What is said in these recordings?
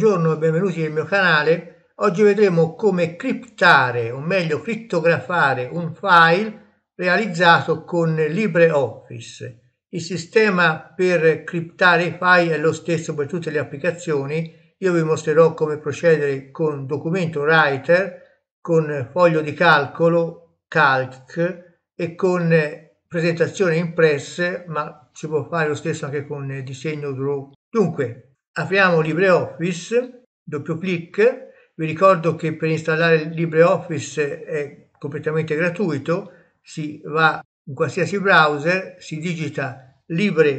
buongiorno e benvenuti nel mio canale. Oggi vedremo come criptare, o meglio crittografare, un file realizzato con LibreOffice. Il sistema per criptare i file è lo stesso per tutte le applicazioni. Io vi mostrerò come procedere con documento writer, con foglio di calcolo, calc, e con presentazione impressa, ma si può fare lo stesso anche con disegno draw. Dunque, apriamo LibreOffice, doppio clic, vi ricordo che per installare LibreOffice è completamente gratuito, si va in qualsiasi browser, si digita LibreOffice,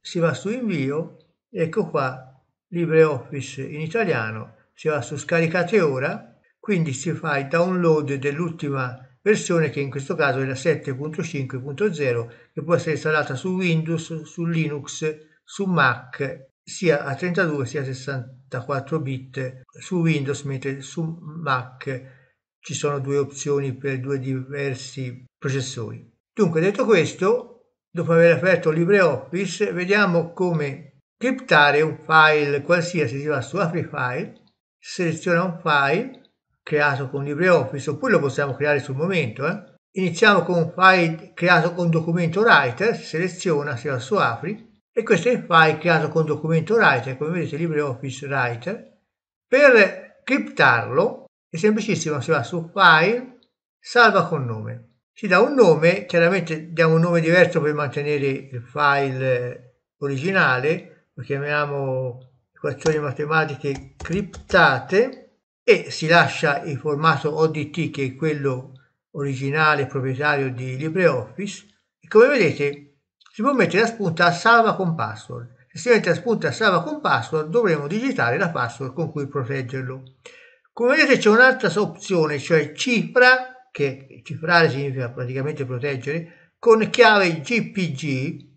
si va su invio, ecco qua LibreOffice in italiano, si va su scaricate ora, quindi si fa il download dell'ultima versione che in questo caso è la 7.5.0 che può essere installata su Windows, su Linux, su Mac sia a 32 sia a 64 bit su Windows mentre su Mac ci sono due opzioni per due diversi processori. Dunque detto questo, dopo aver aperto LibreOffice vediamo come criptare un file qualsiasi si va su Apri File, seleziona un file creato con LibreOffice oppure lo possiamo creare sul momento. Eh? Iniziamo con un file creato con documento writer, si seleziona, si va su apri e questo è il file creato con documento writer, come vedete LibreOffice writer. Per criptarlo è semplicissimo, si va su file, salva con nome. Si dà un nome, chiaramente diamo un nome diverso per mantenere il file eh, originale, lo chiamiamo equazioni matematiche criptate e si lascia il formato ODT che è quello originale proprietario di LibreOffice e come vedete si può mettere la spunta salva con password se si mette la spunta salva con password dovremo digitare la password con cui proteggerlo come vedete c'è un'altra opzione cioè cifra che cifrare significa praticamente proteggere con chiave GPG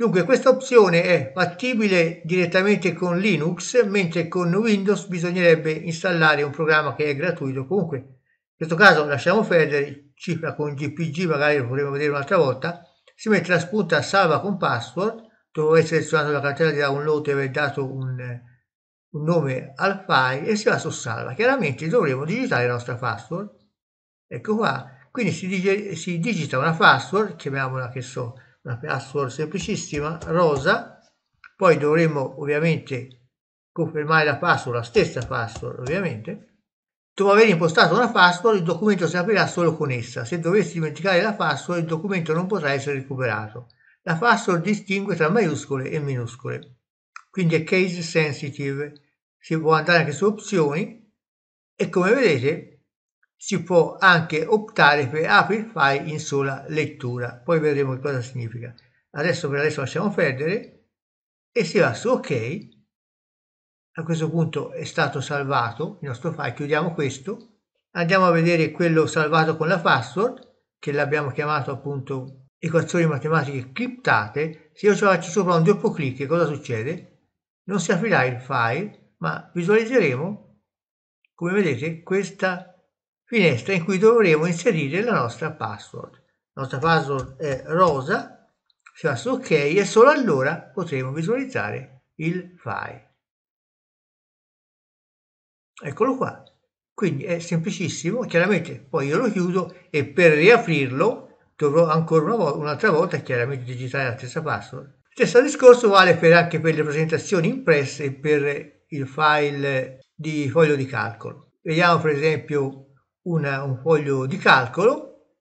Dunque questa opzione è fattibile direttamente con Linux, mentre con Windows bisognerebbe installare un programma che è gratuito. Comunque in questo caso lasciamo perdere, cifra con GPG, magari lo potremo vedere un'altra volta. Si mette la spunta salva con password, dove aver selezionato la cartella di download e aver dato un, un nome al file e si va su salva. Chiaramente dovremo digitare la nostra password. Ecco qua. Quindi si, dig si digita una password, chiamiamola che so una password semplicissima, rosa, poi dovremo ovviamente confermare la password, la stessa password ovviamente. Dopo aver impostato una password il documento si aprirà solo con essa, se dovessi dimenticare la password il documento non potrà essere recuperato. La password distingue tra maiuscole e minuscole, quindi è case sensitive, si può andare anche su opzioni e come vedete si può anche optare per apri il file in sola lettura poi vedremo cosa significa adesso per adesso lasciamo perdere e si va su ok a questo punto è stato salvato il nostro file chiudiamo questo andiamo a vedere quello salvato con la password che l'abbiamo chiamato appunto equazioni matematiche criptate se io ci faccio sopra un doppio clic cosa succede? non si aprirà il file ma visualizzeremo come vedete questa finestra in cui dovremo inserire la nostra password. La nostra password è rosa, si fa su ok e solo allora potremo visualizzare il file. Eccolo qua. Quindi è semplicissimo, chiaramente poi io lo chiudo e per riaprirlo dovrò ancora un'altra volta chiaramente digitare la stessa password. Stesso discorso vale per anche per le presentazioni impresse e per il file di foglio di calcolo. Vediamo per esempio una, un foglio di calcolo,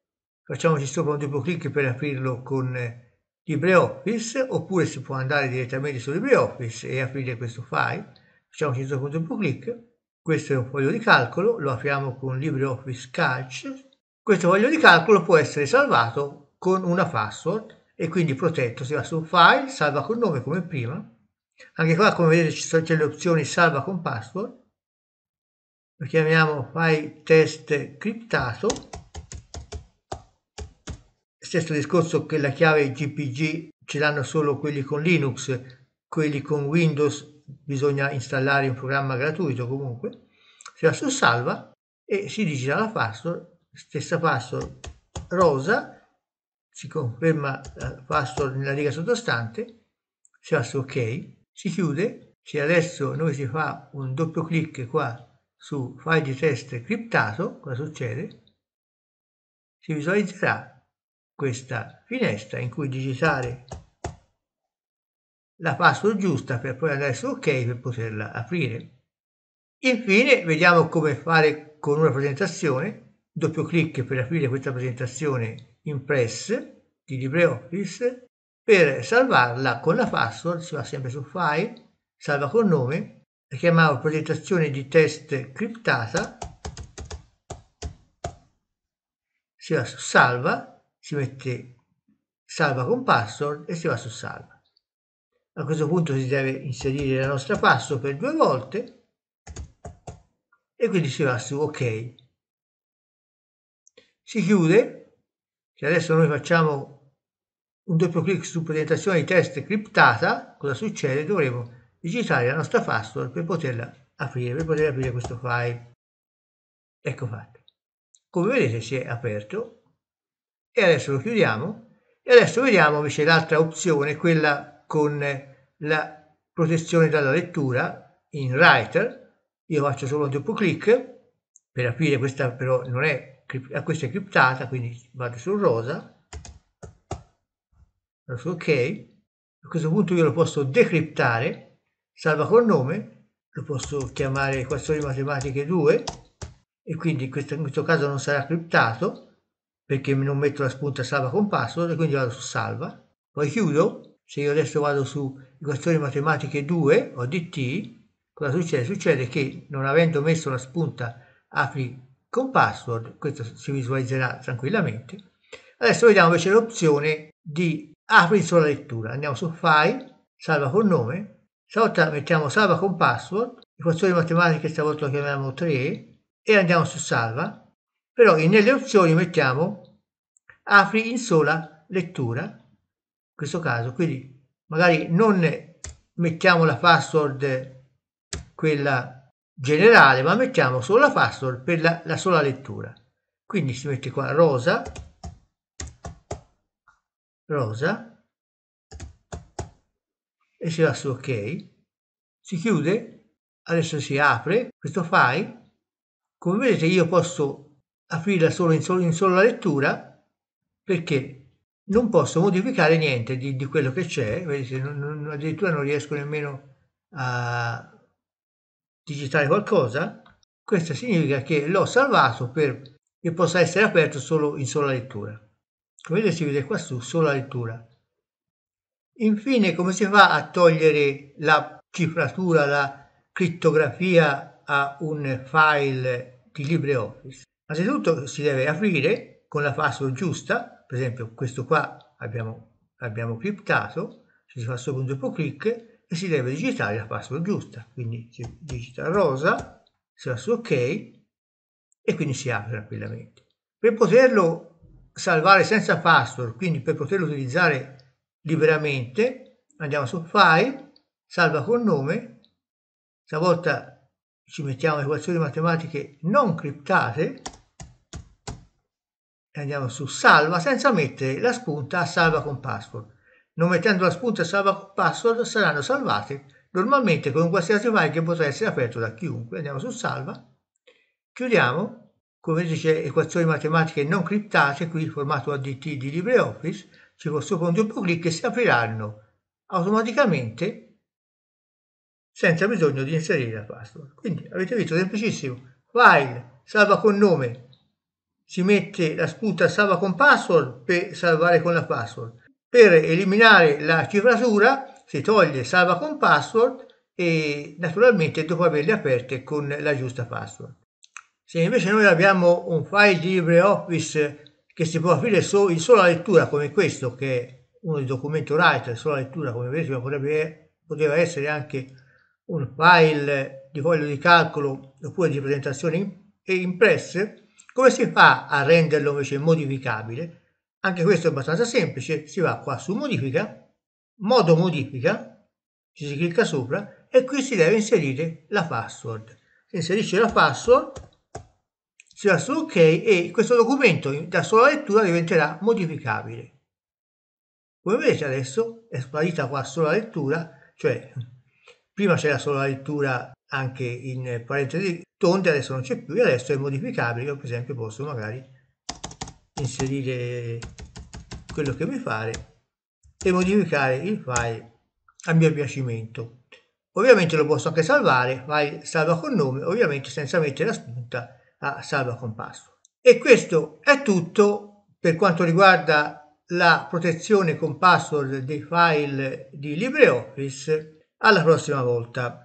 facciamoci sopra un doppio clic per aprirlo con eh, LibreOffice, oppure si può andare direttamente su LibreOffice e aprire questo file, facciamoci sopra un doppio clic, questo è un foglio di calcolo, lo apriamo con LibreOffice Calc, questo foglio di calcolo può essere salvato con una password e quindi protetto, si va su File, salva col nome come prima, anche qua come vedete ci sono le opzioni salva con password, lo chiamiamo file test criptato stesso discorso che la chiave gpg ce l'hanno solo quelli con linux quelli con windows bisogna installare un programma gratuito comunque si va su salva e si digita la password stessa password rosa si conferma la password nella riga sottostante si va su ok si chiude se adesso noi si fa un doppio clic qua su file di test criptato, cosa succede? Si visualizzerà questa finestra in cui digitare la password giusta per poi andare su ok per poterla aprire. Infine vediamo come fare con una presentazione, doppio clic per aprire questa presentazione in press di LibreOffice, per salvarla con la password si va sempre su file, salva con nome chiamavo progettazione di test criptata, si va su salva, si mette salva con password e si va su salva. A questo punto si deve inserire la nostra password per due volte e quindi si va su ok. Si chiude, che adesso noi facciamo un doppio clic su presentazione di test criptata, cosa succede? Dovremo digitare la nostra password per poterla aprire, per poter aprire questo file. Ecco fatto. Come vedete si è aperto e adesso lo chiudiamo e adesso vediamo invece l'altra opzione, quella con la protezione dalla lettura in writer. Io faccio solo un doppio clic per aprire questa però non è, eh, questa è criptata, quindi vado sul rosa, vado su ok. A questo punto io lo posso decriptare salva col nome, lo posso chiamare equazioni matematiche 2 e quindi in questo, in questo caso non sarà criptato perché non metto la spunta salva con password e quindi vado su salva. Poi chiudo, se io adesso vado su equazioni matematiche 2 o DT, cosa succede? Succede che non avendo messo la spunta apri con password, questo si visualizzerà tranquillamente. Adesso vediamo invece l'opzione di apri sola lettura. Andiamo su file, salva col nome, Stavolta mettiamo salva con password, equazioni matematiche stavolta lo chiamiamo 3 e andiamo su salva, però nelle opzioni mettiamo apri in sola lettura, in questo caso, quindi magari non mettiamo la password quella generale, ma mettiamo solo la password per la, la sola lettura. Quindi si mette qua rosa, rosa, e si va su ok si chiude adesso si apre questo file come vedete io posso aprirla solo in, solo, in solo lettura perché non posso modificare niente di, di quello che c'è vedete non, non, addirittura non riesco nemmeno a digitare qualcosa questo significa che l'ho salvato per che possa essere aperto solo in sola lettura come vedete si vede qua su sola lettura Infine, come si fa a togliere la cifratura, la crittografia a un file di LibreOffice? Anzitutto si deve aprire con la password giusta, per esempio questo qua abbiamo, abbiamo criptato, si fa solo un doppio clic e si deve digitare la password giusta, quindi si digita rosa, si fa su ok e quindi si apre tranquillamente. Per poterlo salvare senza password, quindi per poterlo utilizzare liberamente, andiamo su File, Salva con nome, stavolta ci mettiamo equazioni matematiche non criptate, e andiamo su Salva senza mettere la spunta a Salva con password. Non mettendo la spunta a Salva con password saranno salvate normalmente con un qualsiasi file che potrà essere aperto da chiunque. Andiamo su salva, chiudiamo, come dice equazioni matematiche non criptate, qui il formato ADT di LibreOffice, si corrisponde un po' clic e si apriranno automaticamente senza bisogno di inserire la password. Quindi avete visto, semplicissimo. File, salva con nome, si mette la sputa salva con password per salvare con la password. Per eliminare la cifratura si toglie salva con password e naturalmente dopo averle aperte con la giusta password. Se invece noi abbiamo un file di LibreOffice che si può aprire solo, in sola lettura come questo, che è uno dei documenti writer, sola lettura come vedete, ma potrebbe, poteva essere anche un file di foglio di calcolo oppure di presentazioni impresse, come si fa a renderlo invece modificabile? Anche questo è abbastanza semplice, si va qua su modifica, modo modifica, ci si clicca sopra e qui si deve inserire la password. Si inserisce la password si va su ok e questo documento da sola lettura diventerà modificabile. Come vedete adesso è sparita qua sola lettura, cioè prima c'era solo la lettura anche in parentesi tonde, adesso non c'è più e adesso è modificabile, io per esempio posso magari inserire quello che mi pare e modificare il file a mio piacimento. Ovviamente lo posso anche salvare, file salva con nome, ovviamente senza mettere la spunta a Salva Compasso. E questo è tutto per quanto riguarda la protezione con password dei file di LibreOffice. Alla prossima volta.